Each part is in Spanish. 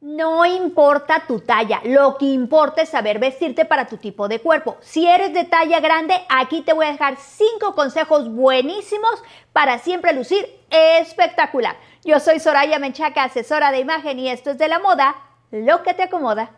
No importa tu talla, lo que importa es saber vestirte para tu tipo de cuerpo. Si eres de talla grande, aquí te voy a dejar 5 consejos buenísimos para siempre lucir espectacular. Yo soy Soraya Menchaca, asesora de imagen y esto es de la moda, lo que te acomoda.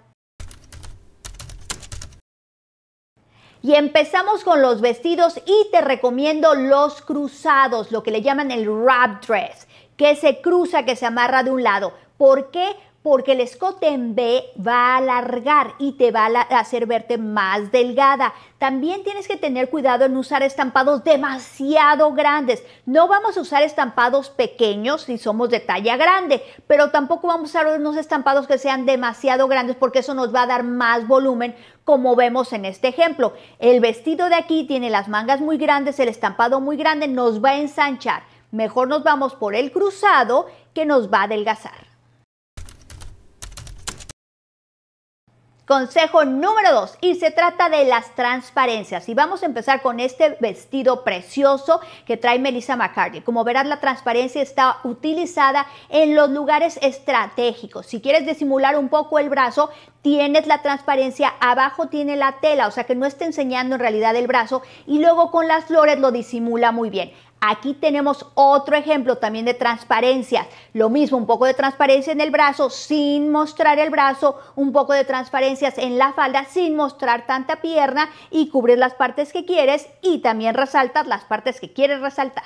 Y empezamos con los vestidos y te recomiendo los cruzados, lo que le llaman el wrap dress, que se cruza, que se amarra de un lado. ¿Por qué? porque el escote en B va a alargar y te va a hacer verte más delgada. También tienes que tener cuidado en usar estampados demasiado grandes. No vamos a usar estampados pequeños si somos de talla grande, pero tampoco vamos a usar unos estampados que sean demasiado grandes porque eso nos va a dar más volumen como vemos en este ejemplo. El vestido de aquí tiene las mangas muy grandes, el estampado muy grande, nos va a ensanchar. Mejor nos vamos por el cruzado que nos va a adelgazar. Consejo número dos y se trata de las transparencias. Y vamos a empezar con este vestido precioso que trae Melissa McCartney Como verás, la transparencia está utilizada en los lugares estratégicos. Si quieres disimular un poco el brazo, tienes la transparencia, abajo tiene la tela, o sea que no está enseñando en realidad el brazo y luego con las flores lo disimula muy bien. Aquí tenemos otro ejemplo también de transparencias. Lo mismo, un poco de transparencia en el brazo sin mostrar el brazo, un poco de transparencias en la falda sin mostrar tanta pierna y cubrir las partes que quieres y también resaltas las partes que quieres resaltar.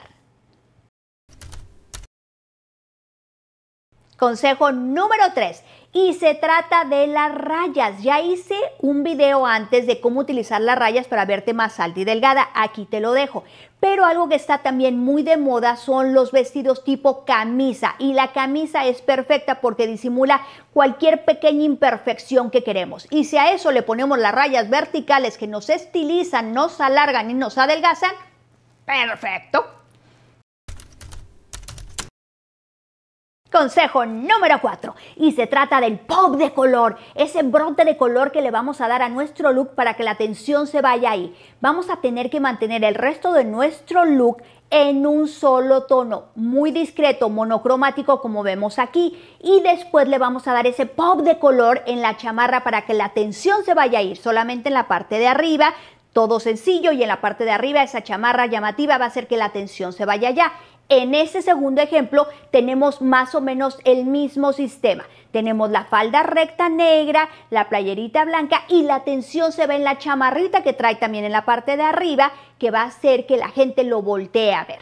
Consejo número 3. Y se trata de las rayas. Ya hice un video antes de cómo utilizar las rayas para verte más alta y delgada. Aquí te lo dejo. Pero algo que está también muy de moda son los vestidos tipo camisa. Y la camisa es perfecta porque disimula cualquier pequeña imperfección que queremos. Y si a eso le ponemos las rayas verticales que nos estilizan, nos alargan y nos adelgazan, perfecto. Consejo número 4. Y se trata del pop de color, ese brote de color que le vamos a dar a nuestro look para que la atención se vaya ahí. Vamos a tener que mantener el resto de nuestro look en un solo tono, muy discreto, monocromático como vemos aquí. Y después le vamos a dar ese pop de color en la chamarra para que la atención se vaya a ir solamente en la parte de arriba. Todo sencillo y en la parte de arriba esa chamarra llamativa va a hacer que la atención se vaya allá. En ese segundo ejemplo tenemos más o menos el mismo sistema. Tenemos la falda recta negra, la playerita blanca y la tensión se ve en la chamarrita que trae también en la parte de arriba que va a hacer que la gente lo voltee a ver.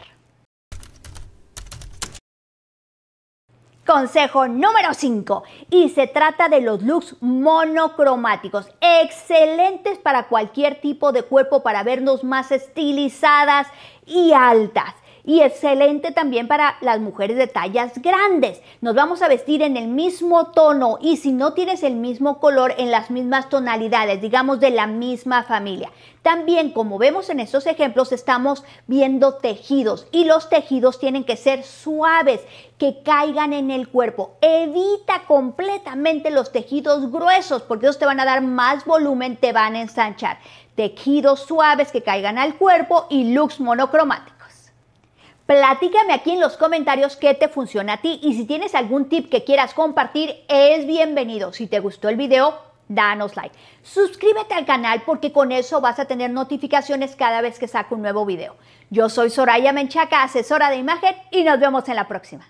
Consejo número 5 y se trata de los looks monocromáticos, excelentes para cualquier tipo de cuerpo para vernos más estilizadas y altas y excelente también para las mujeres de tallas grandes. Nos vamos a vestir en el mismo tono y si no tienes el mismo color en las mismas tonalidades, digamos de la misma familia. También, como vemos en estos ejemplos, estamos viendo tejidos y los tejidos tienen que ser suaves, que caigan en el cuerpo. Evita completamente los tejidos gruesos porque ellos te van a dar más volumen, te van a ensanchar. Tejidos suaves que caigan al cuerpo y looks monocromáticos. Platícame aquí en los comentarios qué te funciona a ti y si tienes algún tip que quieras compartir, es bienvenido. Si te gustó el video, danos like. Suscríbete al canal porque con eso vas a tener notificaciones cada vez que saco un nuevo video. Yo soy Soraya Menchaca, asesora de imagen y nos vemos en la próxima.